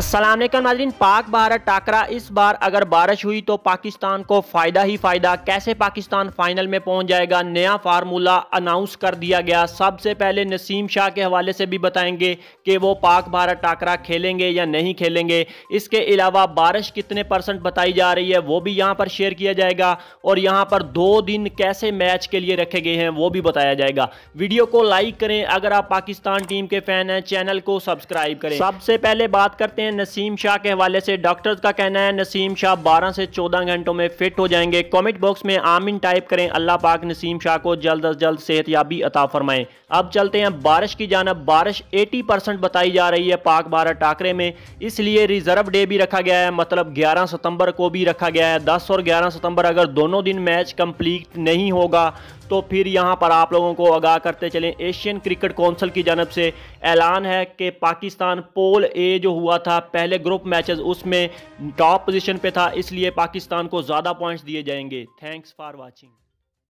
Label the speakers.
Speaker 1: असलम नाजरीन पाक भारत टाकरा इस बार अगर बारिश हुई तो पाकिस्तान को फ़ायदा ही फ़ायदा कैसे पाकिस्तान फाइनल में पहुंच जाएगा नया फार्मूला अनाउंस कर दिया गया सबसे पहले नसीम शाह के हवाले से भी बताएंगे कि वो पाक भारत टाकरा खेलेंगे या नहीं खेलेंगे इसके अलावा बारिश कितने परसेंट बताई जा रही है वो भी यहाँ पर शेयर किया जाएगा और यहाँ पर दो दिन कैसे मैच के लिए रखे गए हैं वो भी बताया जाएगा वीडियो को लाइक करें अगर आप पाकिस्तान टीम के फ़ैन हैं चैनल को सब्सक्राइब करें सबसे पहले बात करते हैं हैं नसीम शाह के हवाले से डॉक्टर्स का कहना है नसीम शाह 12 से 14 घंटों में फिट हो जाएंगे कमेंट बॉक्स में आमिन टाइप करें अल्लाह पाक नसीम शाह को जल्द अज जल्द सेहतयाबी अता फरमाएं अब चलते हैं बारिश की जानब बारिश 80 परसेंट बताई जा रही है पाक भारत टाकरे में इसलिए रिजर्व डे भी रखा गया है मतलब ग्यारह सितंबर को भी रखा गया है दस और ग्यारह सितंबर अगर दोनों दिन मैच कम्प्लीट नहीं होगा तो फिर यहाँ पर आप लोगों को आगाह करते चलें एशियन क्रिकेट कौंसिल की जानब से ऐलान है कि पाकिस्तान पोल ए जो हुआ था पहले ग्रुप मैचेस उसमें टॉप पोजीशन पे था इसलिए पाकिस्तान को ज़्यादा पॉइंट्स दिए जाएंगे थैंक्स फॉर वाचिंग